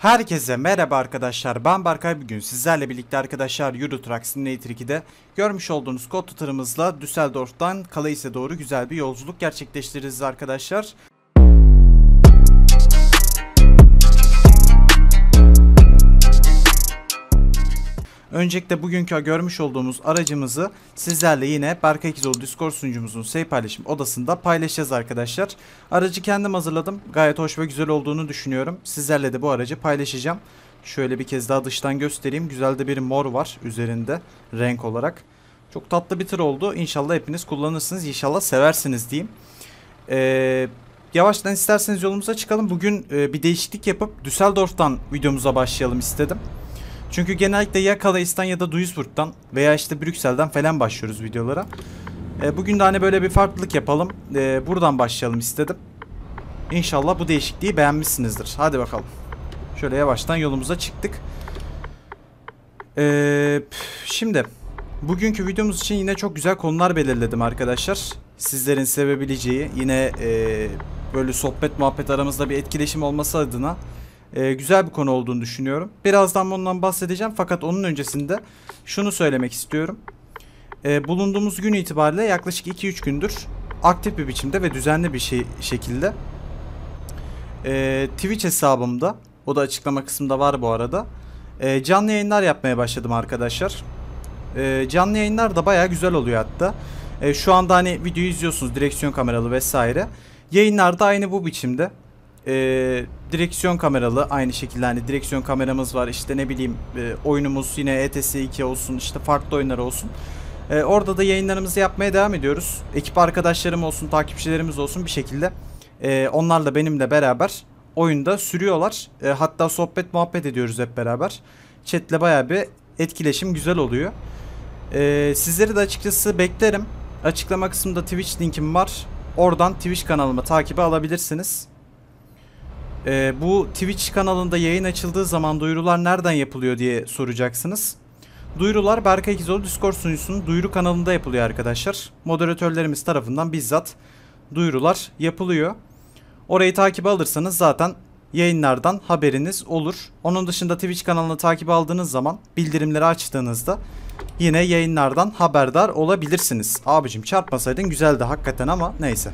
Herkese merhaba arkadaşlar ben Barkay bugün sizlerle birlikte arkadaşlar Euro Truck Simulator 2'de görmüş olduğunuz kod tutarımızla Düsseldorf'tan Kalais'e doğru güzel bir yolculuk gerçekleştiririz arkadaşlar. Öncelikle bugünkü görmüş olduğumuz aracımızı sizlerle yine Berkay İkizoğlu Discord sunucumuzun sey paylaşım odasında paylaşacağız arkadaşlar. Aracı kendim hazırladım. Gayet hoş ve güzel olduğunu düşünüyorum. Sizlerle de bu aracı paylaşacağım. Şöyle bir kez daha dıştan göstereyim. Güzel de bir mor var üzerinde renk olarak. Çok tatlı bir tır oldu. İnşallah hepiniz kullanırsınız. İnşallah seversiniz diyeyim. Ee, yavaştan isterseniz yolumuza çıkalım. Bugün e, bir değişiklik yapıp Düsseldorf'tan videomuza başlayalım istedim. Çünkü genellikle ya Kalais'tan ya da Duisburg'dan veya işte Brüksel'den falan başlıyoruz videolara. E, bugün de hani böyle bir farklılık yapalım. E, buradan başlayalım istedim. İnşallah bu değişikliği beğenmişsinizdir. Hadi bakalım. Şöyle yavaştan yolumuza çıktık. E, şimdi bugünkü videomuz için yine çok güzel konular belirledim arkadaşlar. Sizlerin sevebileceği yine e, böyle sohbet muhabbet aramızda bir etkileşim olması adına e, güzel bir konu olduğunu düşünüyorum. Birazdan bundan bahsedeceğim fakat onun öncesinde şunu söylemek istiyorum. E, bulunduğumuz gün itibariyle yaklaşık 2-3 gündür aktif bir biçimde ve düzenli bir şey, şekilde e, Twitch hesabımda o da açıklama kısmında var bu arada e, canlı yayınlar yapmaya başladım arkadaşlar. E, canlı yayınlar da baya güzel oluyor hatta. E, şu anda hani videoyu izliyorsunuz direksiyon kameralı vesaire. Yayınlar da aynı bu biçimde e, direksiyon kameralı aynı şekilde hani direksiyon kameramız var işte ne bileyim e, oyunumuz yine ETS 2 olsun işte farklı oyunlar olsun. E, orada da yayınlarımızı yapmaya devam ediyoruz. Ekip arkadaşlarım olsun takipçilerimiz olsun bir şekilde e, ee, da benimle beraber oyunda sürüyorlar. E, hatta sohbet muhabbet ediyoruz hep beraber. Chatle baya bir etkileşim güzel oluyor. E, sizleri de açıkçası beklerim. Açıklama kısmında Twitch linkim var. Oradan Twitch kanalımı takibi alabilirsiniz. E, bu Twitch kanalında yayın açıldığı zaman duyurular nereden yapılıyor diye soracaksınız. Duyurular Berkay İkizoğlu Discord sunucusunun duyuru kanalında yapılıyor arkadaşlar. Moderatörlerimiz tarafından bizzat duyurular yapılıyor. Orayı takip alırsanız zaten yayınlardan haberiniz olur. Onun dışında Twitch kanalını takip aldığınız zaman bildirimleri açtığınızda yine yayınlardan haberdar olabilirsiniz. Abicim çarpmasaydın güzeldi hakikaten ama neyse.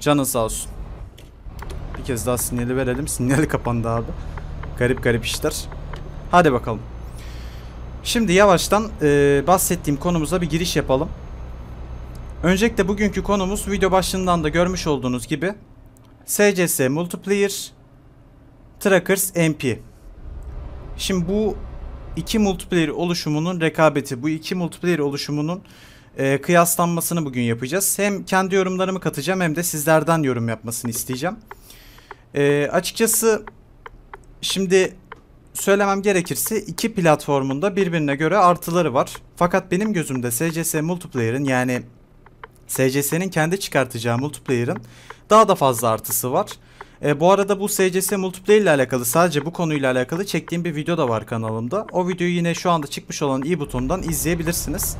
Canın sağ olsun kez daha sinyali verelim. Sinyali kapandı abi. Garip garip işler. Hadi bakalım. Şimdi yavaştan e, bahsettiğim konumuza bir giriş yapalım. Öncelikle bugünkü konumuz video başlığından da görmüş olduğunuz gibi SCS Multiplayer Trackers MP. Şimdi bu iki multiplayer oluşumunun rekabeti, bu iki multiplayer oluşumunun e, kıyaslanmasını bugün yapacağız. Hem kendi yorumlarımı katacağım hem de sizlerden yorum yapmasını isteyeceğim. E, açıkçası şimdi söylemem gerekirse iki platformunda birbirine göre artıları var. Fakat benim gözümde SCS Multiplayer'ın yani SCS'nin kendi çıkartacağı multiplayer'ın daha da fazla artısı var. E, bu arada bu SCS multiplayer ile alakalı sadece bu konuyla alakalı çektiğim bir video da var kanalımda. O videoyu yine şu anda çıkmış olan i butonundan izleyebilirsiniz.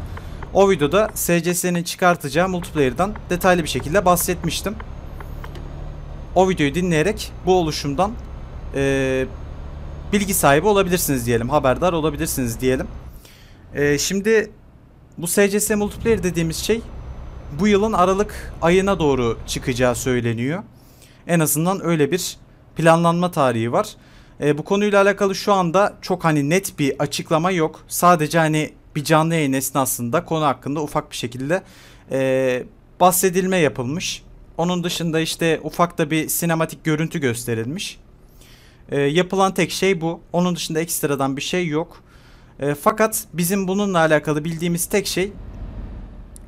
O videoda SCS'nin çıkartacağı multiplayer'dan detaylı bir şekilde bahsetmiştim o videoyu dinleyerek bu oluşumdan e, bilgi sahibi olabilirsiniz diyelim. Haberdar olabilirsiniz diyelim. E, şimdi bu SCS Multiplayer dediğimiz şey bu yılın Aralık ayına doğru çıkacağı söyleniyor. En azından öyle bir planlanma tarihi var. E, bu konuyla alakalı şu anda çok hani net bir açıklama yok. Sadece hani bir canlı yayın esnasında konu hakkında ufak bir şekilde e, bahsedilme yapılmış. Onun dışında işte ufak da bir sinematik görüntü gösterilmiş. E, yapılan tek şey bu. Onun dışında ekstradan bir şey yok. E, fakat bizim bununla alakalı bildiğimiz tek şey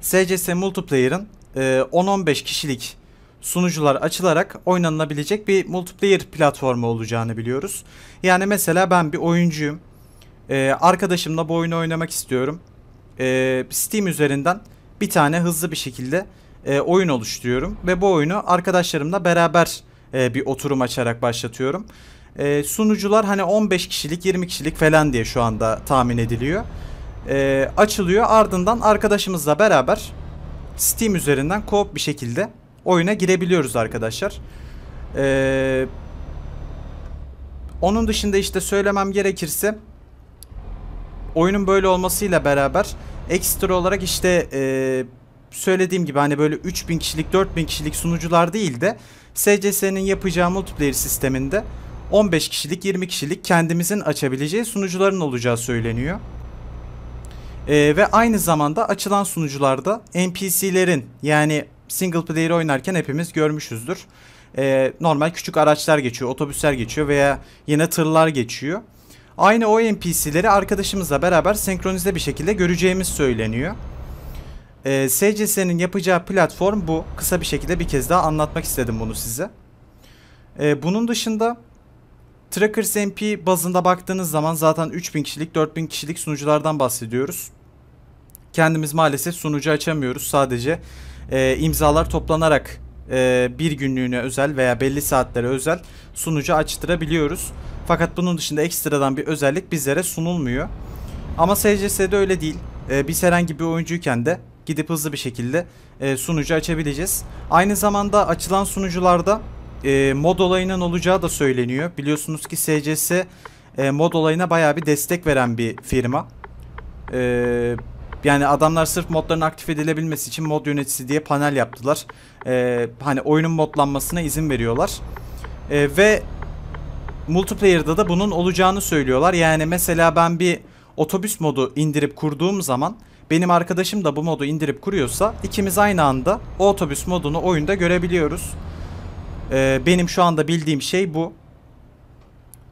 SCS Multiplayer'ın e, 10-15 kişilik sunucular açılarak oynanabilecek bir multiplayer platformu olacağını biliyoruz. Yani mesela ben bir oyuncuyum. Ee, arkadaşımla bu oyunu oynamak istiyorum. Ee, Steam üzerinden bir tane hızlı bir şekilde e, oyun oluşturuyorum. Ve bu oyunu arkadaşlarımla beraber e, bir oturum açarak başlatıyorum. E, sunucular hani 15 kişilik 20 kişilik falan diye şu anda tahmin ediliyor. E, açılıyor ardından arkadaşımızla beraber Steam üzerinden koop bir şekilde oyuna girebiliyoruz arkadaşlar. Ee, onun dışında işte söylemem gerekirse oyunun böyle olmasıyla beraber ekstra olarak işte e, söylediğim gibi hani böyle 3000 kişilik 4000 kişilik sunucular değil de SCS'nin yapacağı multiplayer sisteminde 15 kişilik 20 kişilik kendimizin açabileceği sunucuların olacağı söyleniyor. Ee, ve aynı zamanda açılan sunucularda NPC'lerin yani single player oynarken hepimiz görmüşüzdür. Ee, normal küçük araçlar geçiyor, otobüsler geçiyor veya yine tırlar geçiyor. Aynı o NPC'leri arkadaşımızla beraber senkronize bir şekilde göreceğimiz söyleniyor. E, ee, SCS'nin yapacağı platform bu. Kısa bir şekilde bir kez daha anlatmak istedim bunu size. E, bunun dışında Trackers MP bazında baktığınız zaman zaten 3000 kişilik 4000 kişilik sunuculardan bahsediyoruz. Kendimiz maalesef sunucu açamıyoruz. Sadece e, imzalar toplanarak e, bir günlüğüne özel veya belli saatlere özel sunucu açtırabiliyoruz. Fakat bunun dışında ekstradan bir özellik bizlere sunulmuyor. Ama SCS'de öyle değil. E, biz herhangi bir oyuncuyken de gidip hızlı bir şekilde e, sunucu açabileceğiz. Aynı zamanda açılan sunucularda e, mod olayının olacağı da söyleniyor. Biliyorsunuz ki SCS e, mod olayına baya bir destek veren bir firma. E, yani adamlar sırf modların aktif edilebilmesi için mod yöneticisi diye panel yaptılar. E, hani oyunun modlanmasına izin veriyorlar. E, ve multiplayer'da da bunun olacağını söylüyorlar. Yani mesela ben bir otobüs modu indirip kurduğum zaman benim arkadaşım da bu modu indirip kuruyorsa ikimiz aynı anda o otobüs modunu oyunda görebiliyoruz. Ee, benim şu anda bildiğim şey bu.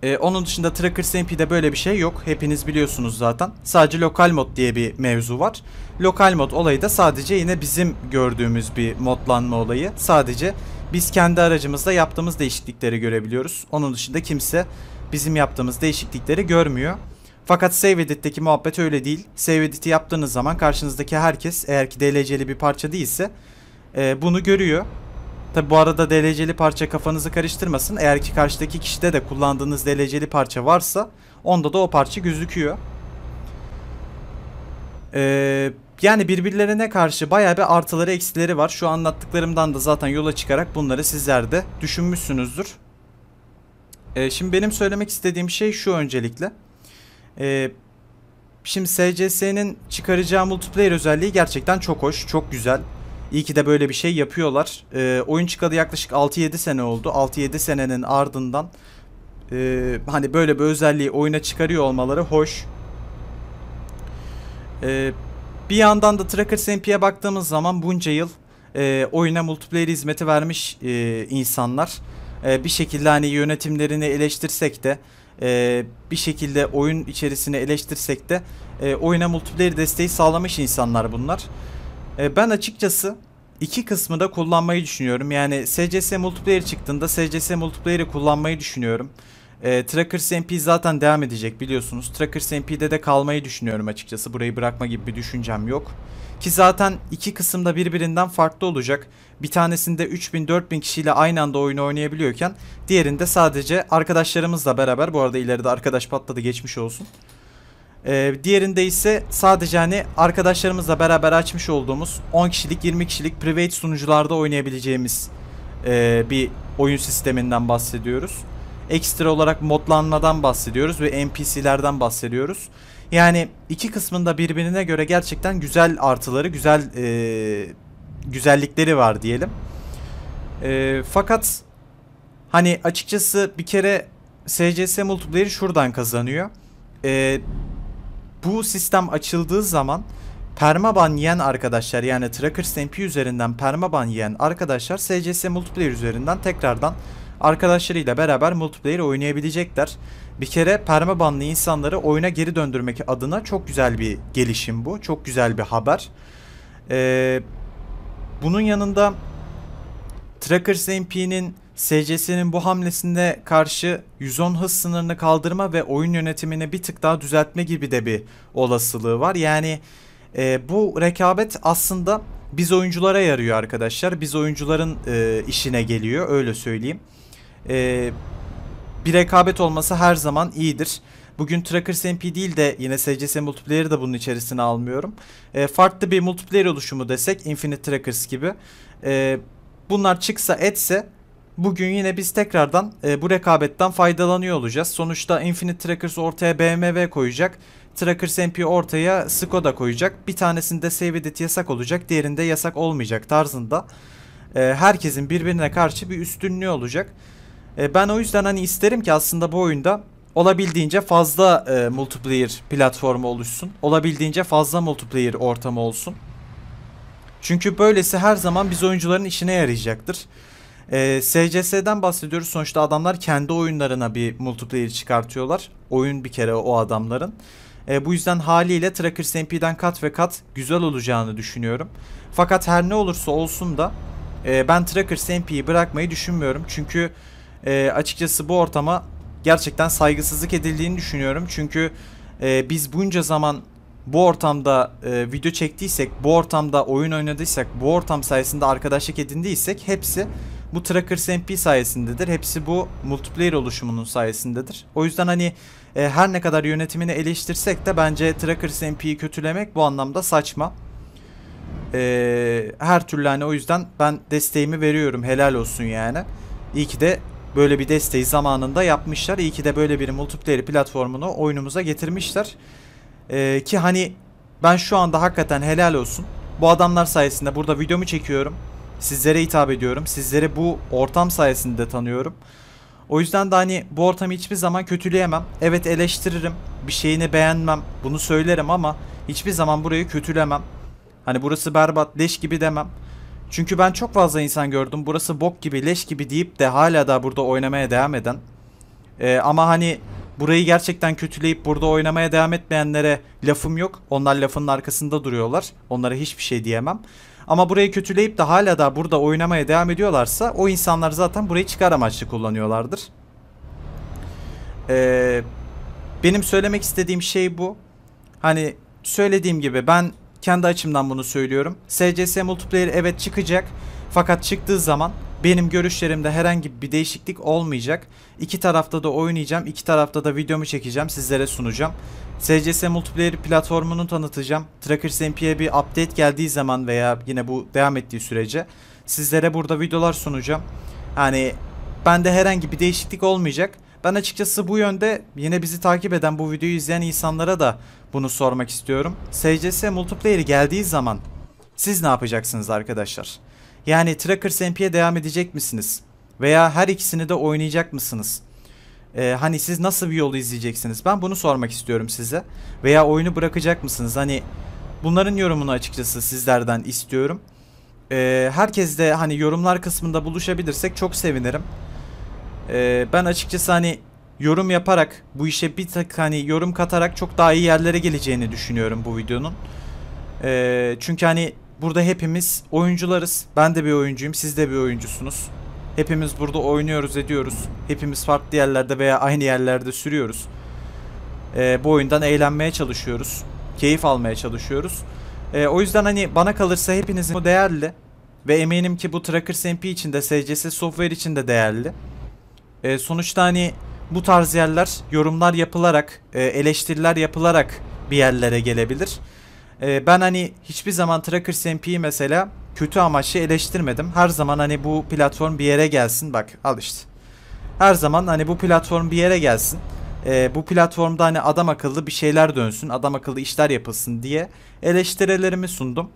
Ee, onun dışında Tracker SMP'de böyle bir şey yok. Hepiniz biliyorsunuz zaten. Sadece lokal mod diye bir mevzu var. Lokal mod olayı da sadece yine bizim gördüğümüz bir modlanma olayı. Sadece biz kendi aracımızda yaptığımız değişiklikleri görebiliyoruz. Onun dışında kimse bizim yaptığımız değişiklikleri görmüyor. Fakat Save Edit'teki muhabbet öyle değil. Save Edit'i yaptığınız zaman karşınızdaki herkes eğer ki DLC'li bir parça değilse e, bunu görüyor. Tabi bu arada DLC'li parça kafanızı karıştırmasın. Eğer ki karşıdaki kişide de kullandığınız DLC'li parça varsa onda da o parça gözüküyor. Ee, yani birbirlerine karşı bayağı bir artıları eksileri var. Şu anlattıklarımdan da zaten yola çıkarak bunları sizler de düşünmüşsünüzdür. Ee, şimdi benim söylemek istediğim şey şu öncelikle. Ee, şimdi SCS'nin çıkaracağı multiplayer özelliği gerçekten çok hoş, çok güzel. İyi ki de böyle bir şey yapıyorlar. Ee, oyun çıkalı yaklaşık 6-7 sene oldu. 6-7 senenin ardından e, hani böyle bir özelliği oyuna çıkarıyor olmaları hoş. Ee, bir yandan da Trackers MP'ye baktığımız zaman bunca yıl e, oyuna multiplayer hizmeti vermiş e, insanlar. E, bir şekilde hani yönetimlerini eleştirsek de e, bir şekilde oyun içerisine eleştirsek de e, oyuna multiplayer desteği sağlamış insanlar bunlar. E, ben açıkçası iki kısmı da kullanmayı düşünüyorum. Yani SCS multiplayer çıktığında SCS multiplayer'i kullanmayı düşünüyorum. E, Trackers MP zaten devam edecek biliyorsunuz. Trackers MP'de de kalmayı düşünüyorum açıkçası. Burayı bırakma gibi bir düşüncem yok. Ki zaten iki kısımda birbirinden farklı olacak. Bir tanesinde 3000-4000 kişiyle aynı anda oyunu oynayabiliyorken diğerinde sadece arkadaşlarımızla beraber bu arada ileride arkadaş patladı geçmiş olsun. Ee, diğerinde ise sadece hani arkadaşlarımızla beraber açmış olduğumuz 10 kişilik 20 kişilik private sunucularda oynayabileceğimiz e, bir oyun sisteminden bahsediyoruz ekstra olarak modlanmadan bahsediyoruz ve NPC'lerden bahsediyoruz. Yani iki kısmında birbirine göre gerçekten güzel artıları, güzel e, güzellikleri var diyelim. E, fakat hani açıkçası bir kere SCS multiplayer şuradan kazanıyor. E, bu sistem açıldığı zaman permaban yiyen arkadaşlar yani Tracker SMP üzerinden permaban yiyen arkadaşlar SCS multiplayer üzerinden tekrardan arkadaşlarıyla beraber multiplayer oynayabilecekler. Bir kere permabanlı insanları oyuna geri döndürmek adına çok güzel bir gelişim bu. Çok güzel bir haber. Ee, bunun yanında Trackers MP'nin SCS'nin bu hamlesinde karşı 110 hız sınırını kaldırma ve oyun yönetimini bir tık daha düzeltme gibi de bir olasılığı var. Yani e, bu rekabet aslında biz oyunculara yarıyor arkadaşlar. Biz oyuncuların e, işine geliyor öyle söyleyeyim e, bir rekabet olması her zaman iyidir. Bugün Trackers MP değil de yine SCS multiplayer'ı da bunun içerisine almıyorum. E, farklı bir multiplayer oluşumu desek Infinite Trackers gibi. E, bunlar çıksa etse bugün yine biz tekrardan e, bu rekabetten faydalanıyor olacağız. Sonuçta Infinite Trackers ortaya BMW koyacak. Trackers MP ortaya Skoda koyacak. Bir tanesinde save edit yasak olacak. Diğerinde yasak olmayacak tarzında. E, herkesin birbirine karşı bir üstünlüğü olacak. E, ben o yüzden hani isterim ki aslında bu oyunda olabildiğince fazla e, multiplayer platformu oluşsun. Olabildiğince fazla multiplayer ortamı olsun. Çünkü böylesi her zaman biz oyuncuların işine yarayacaktır. E, SCS'den bahsediyoruz. Sonuçta adamlar kendi oyunlarına bir multiplayer çıkartıyorlar. Oyun bir kere o adamların. E, bu yüzden haliyle Trackers MP'den kat ve kat güzel olacağını düşünüyorum. Fakat her ne olursa olsun da e, ben Trackers MP'yi bırakmayı düşünmüyorum. Çünkü e, açıkçası bu ortama gerçekten saygısızlık edildiğini düşünüyorum. Çünkü e, biz bunca zaman bu ortamda e, video çektiysek, bu ortamda oyun oynadıysak, bu ortam sayesinde arkadaşlık edindiysek hepsi bu Trackers MP sayesindedir. Hepsi bu multiplayer oluşumunun sayesindedir. O yüzden hani e, her ne kadar yönetimini eleştirsek de bence Trackers MP'yi kötülemek bu anlamda saçma. E, her türlü hani o yüzden ben desteğimi veriyorum. Helal olsun yani. İyi ki de böyle bir desteği zamanında yapmışlar. İyi ki de böyle bir multiplayer platformunu oyunumuza getirmişler. Ee, ki hani ben şu anda hakikaten helal olsun. Bu adamlar sayesinde burada videomu çekiyorum. Sizlere hitap ediyorum. Sizleri bu ortam sayesinde tanıyorum. O yüzden de hani bu ortamı hiçbir zaman kötüleyemem. Evet eleştiririm. Bir şeyini beğenmem. Bunu söylerim ama hiçbir zaman burayı kötülemem. Hani burası berbat, leş gibi demem. Çünkü ben çok fazla insan gördüm. Burası bok gibi, leş gibi deyip de hala da burada oynamaya devam eden. Ee, ama hani burayı gerçekten kötüleyip burada oynamaya devam etmeyenlere lafım yok. Onlar lafın arkasında duruyorlar. Onlara hiçbir şey diyemem. Ama burayı kötüleyip de hala da burada oynamaya devam ediyorlarsa o insanlar zaten burayı çıkar amaçlı kullanıyorlardır. Ee, benim söylemek istediğim şey bu. Hani söylediğim gibi ben kendi açımdan bunu söylüyorum. SCS multiplayer evet çıkacak. Fakat çıktığı zaman benim görüşlerimde herhangi bir değişiklik olmayacak. İki tarafta da oynayacağım. iki tarafta da videomu çekeceğim. Sizlere sunacağım. SCS Multiplayer platformunu tanıtacağım. Trackers MP'ye bir update geldiği zaman veya yine bu devam ettiği sürece sizlere burada videolar sunacağım. Hani bende herhangi bir değişiklik olmayacak. Ben açıkçası bu yönde yine bizi takip eden bu videoyu izleyen insanlara da bunu sormak istiyorum. SCS multiplayer geldiği zaman siz ne yapacaksınız arkadaşlar? Yani Trackers MP'ye devam edecek misiniz? Veya her ikisini de oynayacak mısınız? Ee, hani siz nasıl bir yolu izleyeceksiniz? Ben bunu sormak istiyorum size. Veya oyunu bırakacak mısınız? Hani bunların yorumunu açıkçası sizlerden istiyorum. Ee, herkes de hani yorumlar kısmında buluşabilirsek çok sevinirim. Ee, ben açıkçası hani yorum yaparak bu işe bir tak hani yorum katarak çok daha iyi yerlere geleceğini düşünüyorum bu videonun. Ee, çünkü hani burada hepimiz oyuncularız. Ben de bir oyuncuyum, siz de bir oyuncusunuz. Hepimiz burada oynuyoruz, ediyoruz. Hepimiz farklı yerlerde veya aynı yerlerde sürüyoruz. Ee, bu oyundan eğlenmeye çalışıyoruz. Keyif almaya çalışıyoruz. Ee, o yüzden hani bana kalırsa hepinizin bu değerli. Ve eminim ki bu Tracker MP için de SCS Software için de değerli. E, sonuçta hani bu tarz yerler yorumlar yapılarak, e, eleştiriler yapılarak bir yerlere gelebilir. E, ben hani hiçbir zaman Trackers MP'yi mesela kötü amaçlı eleştirmedim. Her zaman hani bu platform bir yere gelsin. Bak al işte. Her zaman hani bu platform bir yere gelsin. E, bu platformda hani adam akıllı bir şeyler dönsün, adam akıllı işler yapılsın diye eleştirilerimi sundum.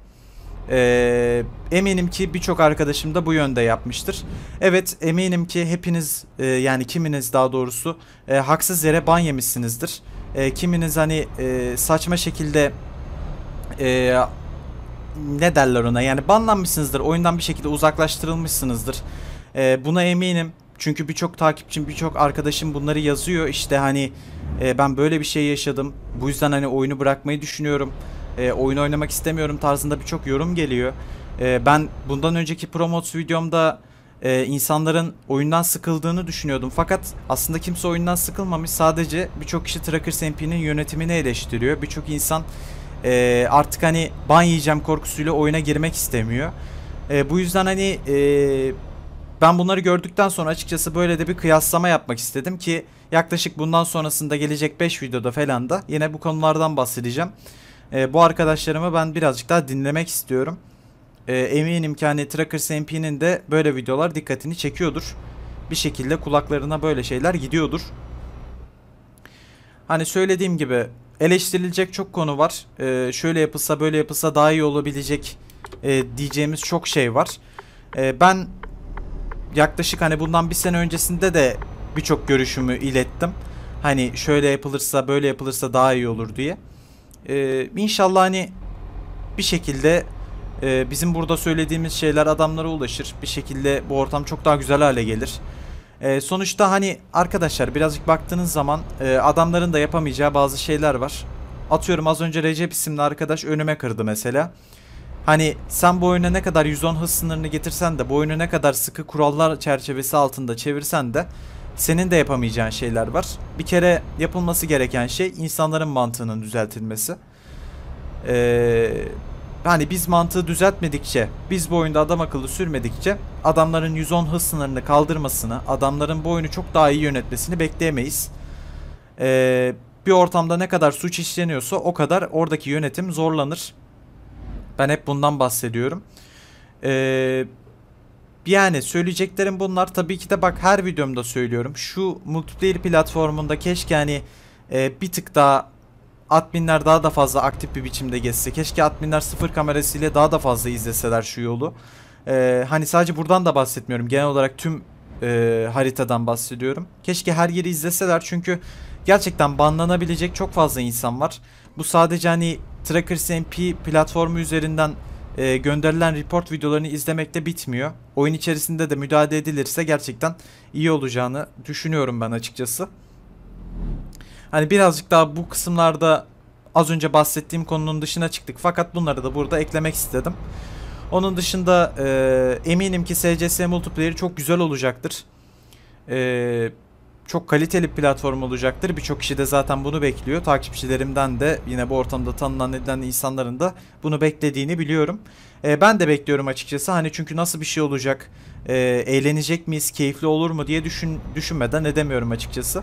E, eminim ki birçok arkadaşım da bu yönde yapmıştır. Evet eminim ki hepiniz e, yani kiminiz daha doğrusu e, haksız yere ban yemişsinizdir. E, kiminiz hani e, saçma şekilde e, ne derler ona yani banlanmışsınızdır. Oyundan bir şekilde uzaklaştırılmışsınızdır. E, buna eminim. Çünkü birçok takipçim, birçok arkadaşım bunları yazıyor. İşte hani e, ben böyle bir şey yaşadım. Bu yüzden hani oyunu bırakmayı düşünüyorum e, oyun oynamak istemiyorum tarzında birçok yorum geliyor. E, ben bundan önceki promos videomda e, insanların oyundan sıkıldığını düşünüyordum. Fakat aslında kimse oyundan sıkılmamış. Sadece birçok kişi Trackers MP'nin yönetimini eleştiriyor. Birçok insan e, artık hani ban yiyeceğim korkusuyla oyuna girmek istemiyor. E, bu yüzden hani e, ben bunları gördükten sonra açıkçası böyle de bir kıyaslama yapmak istedim ki yaklaşık bundan sonrasında gelecek 5 videoda falan da yine bu konulardan bahsedeceğim. E, bu arkadaşlarımı ben birazcık daha dinlemek istiyorum. E, eminim ki hani Trackers MP'nin de böyle videolar dikkatini çekiyordur. Bir şekilde kulaklarına böyle şeyler gidiyordur. Hani söylediğim gibi eleştirilecek çok konu var. E, şöyle yapılsa böyle yapılsa daha iyi olabilecek e, diyeceğimiz çok şey var. E, ben yaklaşık hani bundan bir sene öncesinde de birçok görüşümü ilettim. Hani şöyle yapılırsa böyle yapılırsa daha iyi olur diye. Ee, inşallah hani bir şekilde e, bizim burada söylediğimiz şeyler adamlara ulaşır. Bir şekilde bu ortam çok daha güzel hale gelir. E, sonuçta hani arkadaşlar birazcık baktığınız zaman e, adamların da yapamayacağı bazı şeyler var. Atıyorum az önce Recep isimli arkadaş önüme kırdı mesela. Hani sen bu oyuna ne kadar 110 hız sınırını getirsen de bu oyunu ne kadar sıkı kurallar çerçevesi altında çevirsen de senin de yapamayacağın şeyler var. Bir kere yapılması gereken şey insanların mantığının düzeltilmesi. Ee, hani biz mantığı düzeltmedikçe, biz bu oyunda adam akıllı sürmedikçe adamların 110 hız sınırını kaldırmasını, adamların bu oyunu çok daha iyi yönetmesini bekleyemeyiz. Ee, bir ortamda ne kadar suç işleniyorsa o kadar oradaki yönetim zorlanır. Ben hep bundan bahsediyorum. Ee, yani söyleyeceklerim bunlar. Tabii ki de bak her videomda söylüyorum. Şu multiplayer platformunda keşke hani e, bir tık daha adminler daha da fazla aktif bir biçimde geçse. Keşke adminler sıfır kamerasıyla daha da fazla izleseler şu yolu. E, hani sadece buradan da bahsetmiyorum. Genel olarak tüm e, haritadan bahsediyorum. Keşke her yeri izleseler çünkü gerçekten banlanabilecek çok fazla insan var. Bu sadece hani Trackers MP platformu üzerinden e, gönderilen report videolarını izlemekle bitmiyor. Oyun içerisinde de müdahale edilirse gerçekten iyi olacağını düşünüyorum ben açıkçası. Hani birazcık daha bu kısımlarda az önce bahsettiğim konunun dışına çıktık. Fakat bunları da burada eklemek istedim. Onun dışında e, eminim ki SCS multiplayer çok güzel olacaktır. E, çok kaliteli platform olacaktır. Birçok kişi de zaten bunu bekliyor. Takipçilerimden de yine bu ortamda tanınan edilen insanların da bunu beklediğini biliyorum. E, ben de bekliyorum açıkçası. Hani çünkü nasıl bir şey olacak, e, eğlenecek miyiz, keyifli olur mu diye düşün, düşünmeden edemiyorum açıkçası.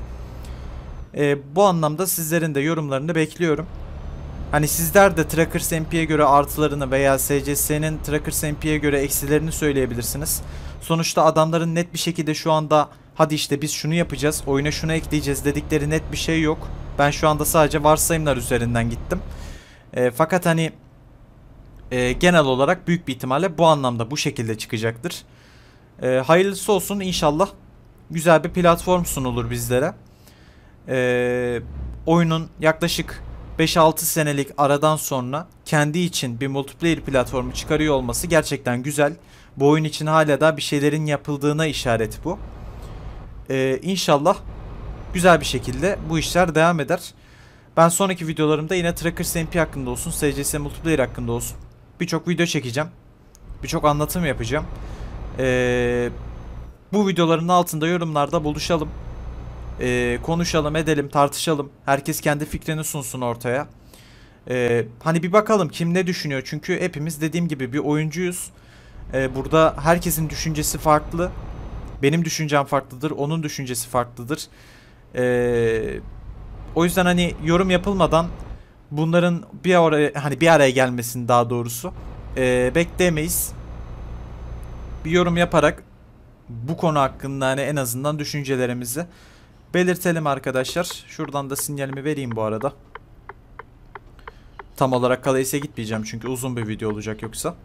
E, bu anlamda sizlerin de yorumlarını bekliyorum. Hani sizler de Trackers MP'ye göre artılarını veya SCS'nin Trackers MP'ye göre eksilerini söyleyebilirsiniz. Sonuçta adamların net bir şekilde şu anda hadi işte biz şunu yapacağız, oyuna şunu ekleyeceğiz dedikleri net bir şey yok. Ben şu anda sadece varsayımlar üzerinden gittim. E, fakat hani e, genel olarak büyük bir ihtimalle bu anlamda bu şekilde çıkacaktır. E, hayırlısı olsun inşallah güzel bir platform sunulur bizlere. E, oyunun yaklaşık 5-6 senelik aradan sonra kendi için bir multiplayer platformu çıkarıyor olması gerçekten güzel. Bu oyun için hala da bir şeylerin yapıldığına işaret bu. Ee, inşallah güzel bir şekilde bu işler devam eder. Ben sonraki videolarımda yine Trackers MP hakkında olsun, SCS Multiplayer hakkında olsun. Birçok video çekeceğim. Birçok anlatım yapacağım. Ee, bu videoların altında yorumlarda buluşalım. Ee, konuşalım, edelim, tartışalım. Herkes kendi fikrini sunsun ortaya. Ee, hani bir bakalım kim ne düşünüyor. Çünkü hepimiz dediğim gibi bir oyuncuyuz. Ee, burada herkesin düşüncesi farklı. Benim düşüncem farklıdır. Onun düşüncesi farklıdır. Ee, o yüzden hani yorum yapılmadan bunların bir araya hani bir araya gelmesini daha doğrusu e, bekleyemeyiz. Bir yorum yaparak bu konu hakkında hani en azından düşüncelerimizi belirtelim arkadaşlar. Şuradan da sinyalimi vereyim bu arada. Tam olarak kalayse gitmeyeceğim çünkü uzun bir video olacak yoksa.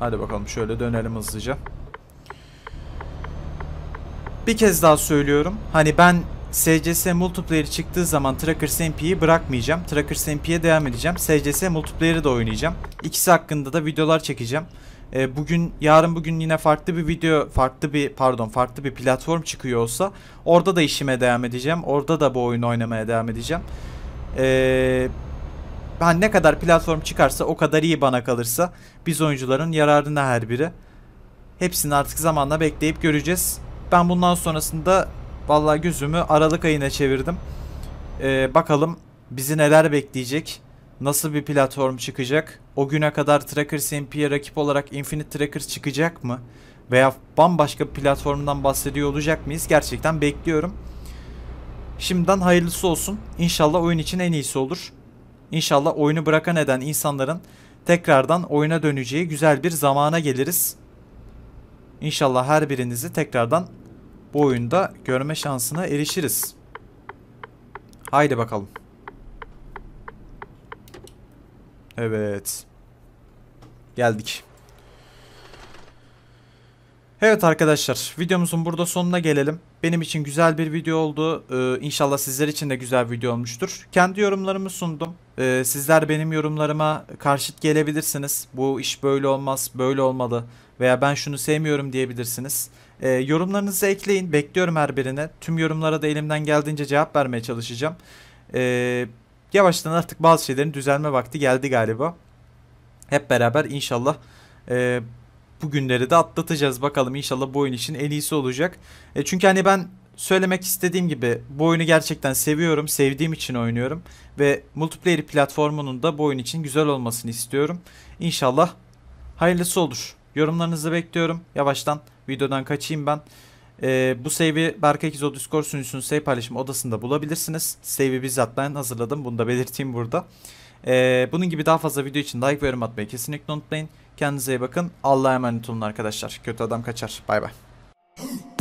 Hadi bakalım şöyle dönelim hızlıca. Bir kez daha söylüyorum. Hani ben SCS multiplayer çıktığı zaman Trackers MP'yi bırakmayacağım. Trackers MP'ye devam edeceğim. SCS multiplayer'ı da oynayacağım. İkisi hakkında da videolar çekeceğim. E, bugün yarın bugün yine farklı bir video, farklı bir pardon, farklı bir platform çıkıyor olsa orada da işime devam edeceğim. Orada da bu oyunu oynamaya devam edeceğim. Eee ben ne kadar platform çıkarsa o kadar iyi bana kalırsa biz oyuncuların yararına her biri. Hepsini artık zamanla bekleyip göreceğiz. Ben bundan sonrasında vallahi gözümü Aralık ayına çevirdim. Ee, bakalım bizi neler bekleyecek. Nasıl bir platform çıkacak? O güne kadar Tracker MP'ye rakip olarak Infinite Trackers çıkacak mı? Veya bambaşka bir platformdan bahsediyor olacak mıyız? Gerçekten bekliyorum. Şimdiden hayırlısı olsun. İnşallah oyun için en iyisi olur. İnşallah oyunu bırakan eden insanların tekrardan oyuna döneceği güzel bir zamana geliriz. İnşallah her birinizi tekrardan bu oyunda görme şansına erişiriz. Haydi bakalım. Evet. Geldik. Evet arkadaşlar videomuzun burada sonuna gelelim. Benim için güzel bir video oldu. Ee, inşallah sizler için de güzel video olmuştur. Kendi yorumlarımı sundum. Ee, sizler benim yorumlarıma karşıt gelebilirsiniz. Bu iş böyle olmaz, böyle olmalı veya ben şunu sevmiyorum diyebilirsiniz. Ee, yorumlarınızı ekleyin. Bekliyorum her birine. Tüm yorumlara da elimden geldiğince cevap vermeye çalışacağım. Ee, yavaştan artık bazı şeylerin düzelme vakti geldi galiba. Hep beraber inşallah... E, bugünleri de atlatacağız bakalım inşallah bu oyun için en iyisi olacak. E çünkü hani ben söylemek istediğim gibi bu oyunu gerçekten seviyorum. Sevdiğim için oynuyorum. Ve multiplayer platformunun da bu oyun için güzel olmasını istiyorum. İnşallah hayırlısı olur. Yorumlarınızı bekliyorum. Yavaştan videodan kaçayım ben. Ee, bu save'i Berkay Kizo Discord sunucusunun save paylaşım odasında bulabilirsiniz. Save'i bizzat ben hazırladım. Bunu da belirteyim burada. Ee, bunun gibi daha fazla video için like ve yorum atmayı kesinlikle unutmayın. Kendinize iyi bakın. Allah'a emanet olun arkadaşlar. Kötü adam kaçar. Bay bay.